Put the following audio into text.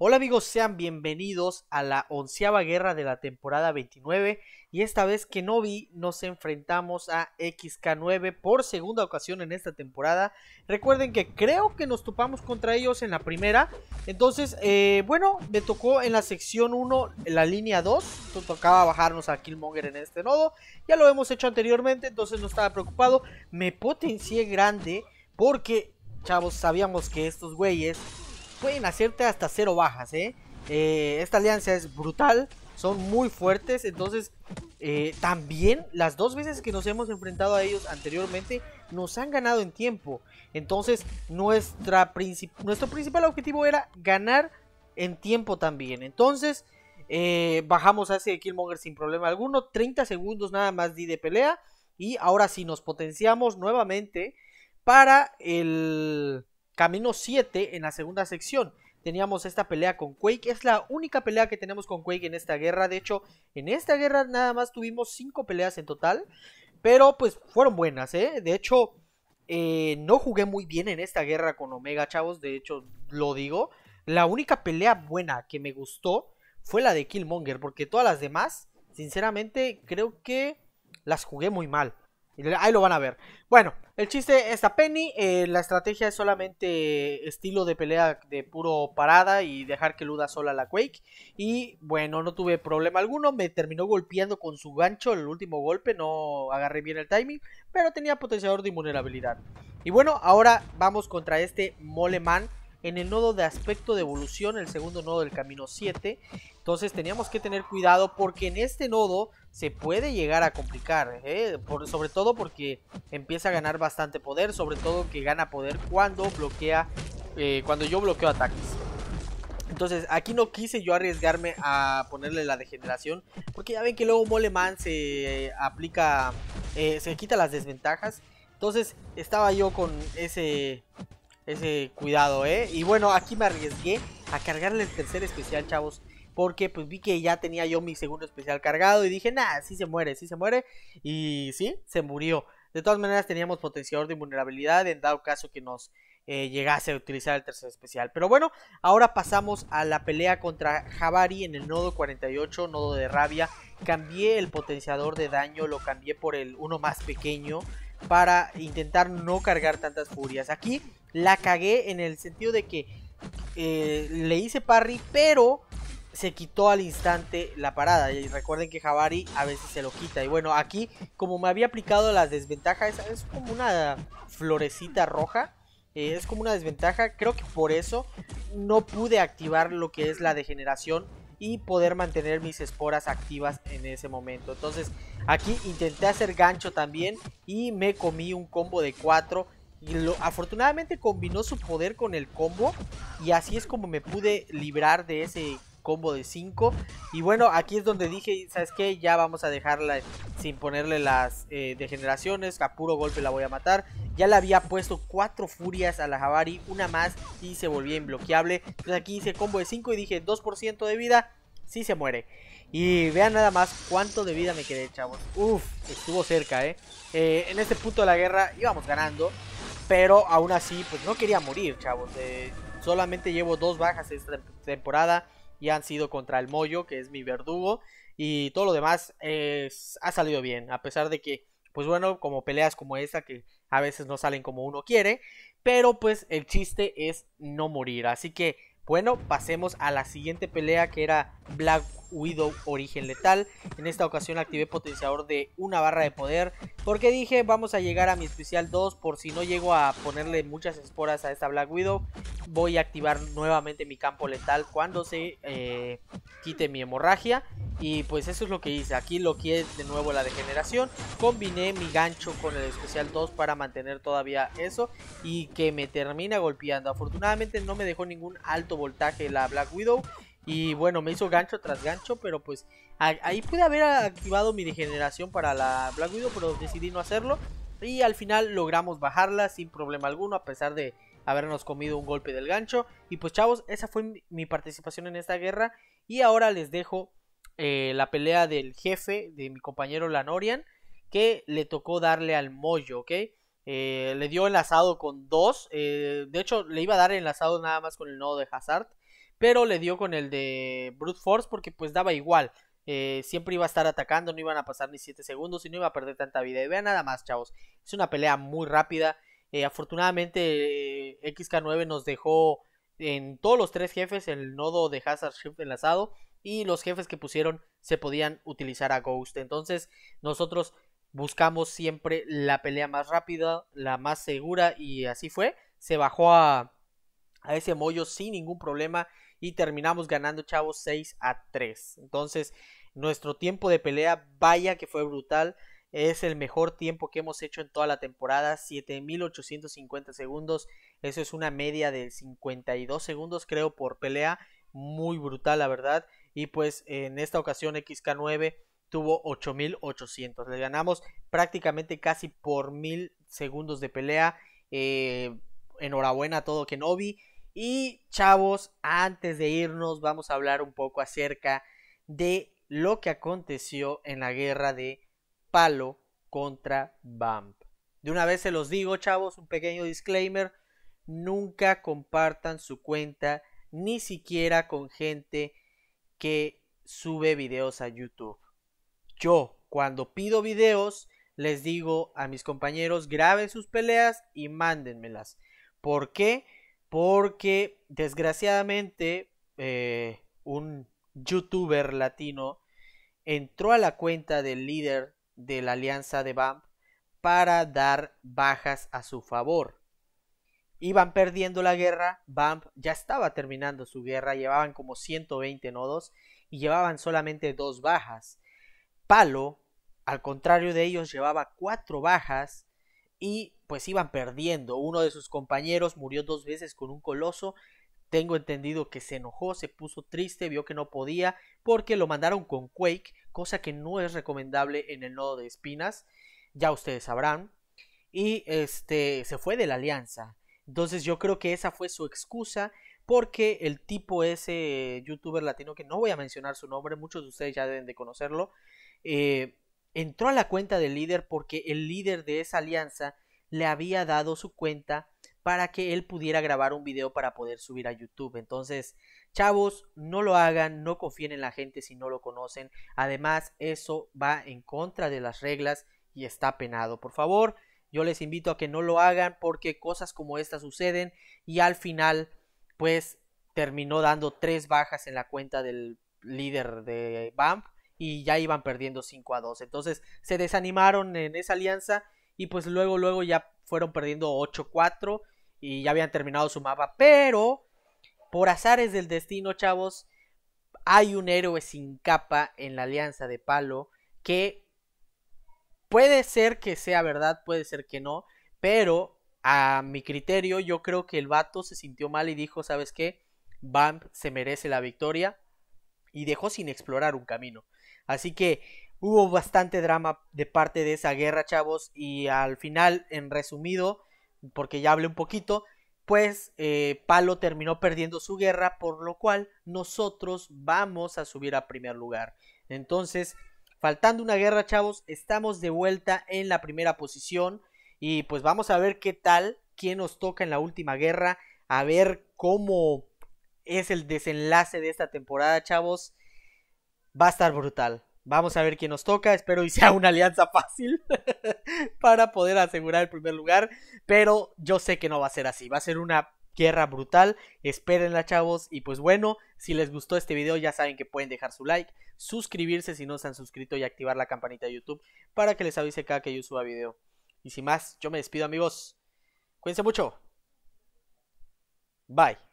Hola amigos, sean bienvenidos a la onceava guerra de la temporada 29 y esta vez que no vi nos enfrentamos a XK9 por segunda ocasión en esta temporada. Recuerden que creo que nos topamos contra ellos en la primera, entonces eh, bueno, me tocó en la sección 1 la línea 2, tocaba bajarnos a Killmonger en este nodo, ya lo hemos hecho anteriormente, entonces no estaba preocupado, me potencié grande porque chavos sabíamos que estos güeyes pueden hacerte hasta cero bajas, ¿eh? ¿eh? esta alianza es brutal, son muy fuertes, entonces eh, también las dos veces que nos hemos enfrentado a ellos anteriormente nos han ganado en tiempo. Entonces nuestra nuestro principal objetivo era ganar en tiempo también. Entonces eh, bajamos a ese Killmonger sin problema alguno, 30 segundos nada más de pelea y ahora sí nos potenciamos nuevamente para el Camino 7 en la segunda sección. Teníamos esta pelea con Quake. Es la única pelea que tenemos con Quake en esta guerra. De hecho, en esta guerra nada más tuvimos 5 peleas en total. Pero pues fueron buenas, ¿eh? De hecho, eh, no jugué muy bien en esta guerra con Omega, chavos. De hecho, lo digo. La única pelea buena que me gustó fue la de Killmonger. Porque todas las demás, sinceramente, creo que las jugué muy mal. Ahí lo van a ver. Bueno, el chiste está Penny. Eh, la estrategia es solamente estilo de pelea de puro parada y dejar que Luda sola la Quake. Y bueno, no tuve problema alguno. Me terminó golpeando con su gancho el último golpe. No agarré bien el timing, pero tenía potenciador de vulnerabilidad Y bueno, ahora vamos contra este Moleman en el nodo de aspecto de evolución, el segundo nodo del camino 7. Entonces teníamos que tener cuidado porque en este nodo se puede llegar a complicar, ¿eh? sobre todo porque empieza a ganar bastante poder, sobre todo que gana poder cuando bloquea, eh, cuando yo bloqueo ataques. Entonces, aquí no quise yo arriesgarme a ponerle la degeneración. Porque ya ven que luego Moleman se aplica. Eh, se quita las desventajas. Entonces, estaba yo con ese ese cuidado, ¿eh? Y bueno, aquí me arriesgué a cargarle el tercer especial, chavos. Porque pues vi que ya tenía yo mi segundo especial cargado y dije, nada, sí se muere, sí se muere. Y sí, se murió. De todas maneras teníamos potenciador de vulnerabilidad en dado caso que nos eh, llegase a utilizar el tercer especial. Pero bueno, ahora pasamos a la pelea contra Javari en el nodo 48, nodo de rabia. Cambié el potenciador de daño, lo cambié por el uno más pequeño para intentar no cargar tantas furias. Aquí la cagué en el sentido de que eh, le hice parry, pero se quitó al instante la parada. Y recuerden que Javari a veces se lo quita. Y bueno, aquí, como me había aplicado la desventaja, es, como una florecita roja. Eh, es como una desventaja. Creo que por eso no pude activar lo que es la degeneración y poder mantener mis esporas activas en ese momento. Entonces aquí intenté hacer gancho también y me comí un combo de 4 y afortunadamente combinó su poder con el combo. Y así es como me pude librar de ese combo de 5. Y bueno, aquí es donde dije, ¿sabes qué? Ya vamos a dejarla sin ponerle las eh, degeneraciones. A puro golpe la voy a matar. Ya le había puesto 4 furias a la Javari una más y se volvía inbloqueable Entonces aquí hice combo de 5 y dije 2% de vida, si sí se muere. Y vean nada más cuánto de vida me quedé, chavos. Uf, estuvo cerca, ¿eh? ¿eh? En este punto de la guerra íbamos ganando. Pero aún así, pues no quería morir, chavos. solamente llevo dos bajas esta temporada y han sido contra el Moyo, que es mi verdugo. Y todo lo demás ha salido bien. A pesar de que, pues bueno, como peleas como esa que a veces no salen como uno quiere. Pero pues el chiste es no morir. Así que, bueno, pasemos a la siguiente pelea que era Black Widow Origen Letal. En esta ocasión activé potenciador de una barra de poder porque dije vamos a llegar a mi especial 2 por si no llego a ponerle muchas esporas a esta Black Widow. Voy a activar nuevamente mi campo letal cuando se eh, quite mi hemorragia. Y pues eso es lo que hice. Aquí lo que es de nuevo la degeneración. Combiné mi gancho con el especial 2 para mantener todavía eso. Y que me termina golpeando. Afortunadamente no me dejó ningún alto voltaje la Black Widow. Y bueno, me hizo gancho tras gancho, pero pues ahí pude haber activado mi degeneración para la Black Widow, pero decidí no hacerlo. Y al final logramos bajarla sin problema alguno, a pesar de habernos comido un golpe del gancho. Y pues chavos, esa fue mi participación en esta guerra. Y ahora les dejo eh, la pelea del jefe, de mi compañero Lanorian, que le tocó darle al mollo, ¿ok? Eh, le dio enlazado con dos. Eh, de hecho, le iba a dar enlazado nada más con el nodo de Hazard pero le dio con el de Brute Force porque pues daba igual. Eh, siempre iba a estar atacando, no iban a pasar ni 7 segundos y no iba a perder tanta vida. Y vean nada más, chavos. Es una pelea muy rápida. Eh, afortunadamente, eh, XK9 nos dejó en todos los tres jefes el nodo de Hazard Shift enlazado. Y los jefes que pusieron se podían utilizar a Ghost. Entonces, nosotros buscamos siempre la pelea más rápida, la más segura. Y así fue. Se bajó a a ese mollo sin ningún problema y terminamos ganando, chavos, 6 a 3. Entonces, nuestro tiempo de pelea, vaya que fue brutal. Es el mejor tiempo que hemos hecho en toda la temporada, 7.850 segundos. Eso es una media de 52 segundos, creo, por pelea. Muy brutal, la verdad. Y pues en esta ocasión XK9 tuvo 8.800. Le ganamos prácticamente casi por mil segundos de pelea. Eh, enhorabuena a todo Kenobi. Y chavos, antes de irnos vamos a hablar un poco acerca de lo que aconteció en la guerra de Palo contra Bump. De una vez se los digo, chavos, un pequeño disclaimer, nunca compartan su cuenta ni siquiera con gente que sube videos a YouTube. Yo, cuando pido videos, les digo a mis compañeros, graben sus peleas y mándenmelas. ¿Por qué? porque desgraciadamente eh, un youtuber latino entró a la cuenta del líder de la alianza de BAMP para dar bajas a su favor. Iban perdiendo la guerra, BAMP ya estaba terminando su guerra, llevaban como 120 nodos y llevaban solamente dos bajas. Palo, al contrario de ellos, llevaba cuatro bajas y pues iban perdiendo. Uno de sus compañeros murió dos veces con un coloso. Tengo entendido que se enojó, se puso triste, vio que no podía porque lo mandaron con Quake, cosa que no es recomendable en el nodo de espinas, ya ustedes sabrán. Y este se fue de la alianza. Entonces yo creo que esa fue su excusa porque el tipo ese youtuber latino que no voy a mencionar su nombre, muchos de ustedes ya deben de conocerlo, eh, entró a la cuenta del líder porque el líder de esa alianza le había dado su cuenta para que él pudiera grabar un video para poder subir a YouTube. Entonces, chavos, no lo hagan, no confíen en la gente si no lo conocen. Además, eso va en contra de las reglas y está penado. Por favor, yo les invito a que no lo hagan porque cosas como estas suceden y al final, pues, terminó dando tres bajas en la cuenta del líder de BAMP y ya iban perdiendo 5 a 2. Entonces se desanimaron en esa alianza y pues luego, luego ya fueron perdiendo 8-4 y ya habían terminado su mapa. Pero, por azares del destino, chavos, hay un héroe sin capa en la alianza de palo que puede ser que sea verdad, puede ser que no, pero a mi criterio yo creo que el vato se sintió mal y dijo, ¿sabes qué? Bamp se merece la victoria y dejó sin explorar un camino. Así que hubo bastante drama de parte de esa guerra, chavos. Y al final, en resumido, porque ya hablé un poquito, pues eh, Palo terminó perdiendo su guerra, por lo cual nosotros vamos a subir a primer lugar. Entonces, faltando una guerra, chavos, estamos de vuelta en la primera posición. Y pues vamos a ver qué tal, quién nos toca en la última guerra, a ver cómo es el desenlace de esta temporada, chavos va a estar brutal. Vamos a ver quién nos toca. Espero y sea una alianza fácil para poder asegurar el primer lugar. Pero yo sé que no va a ser así. Va a ser una guerra brutal. Espérenla, chavos. Y pues bueno, si les gustó este video, ya saben que pueden dejar su like, suscribirse si no se han suscrito y activar la campanita de YouTube para que les avise cada que yo suba video. Y sin más, yo me despido, amigos. Cuídense mucho. Bye.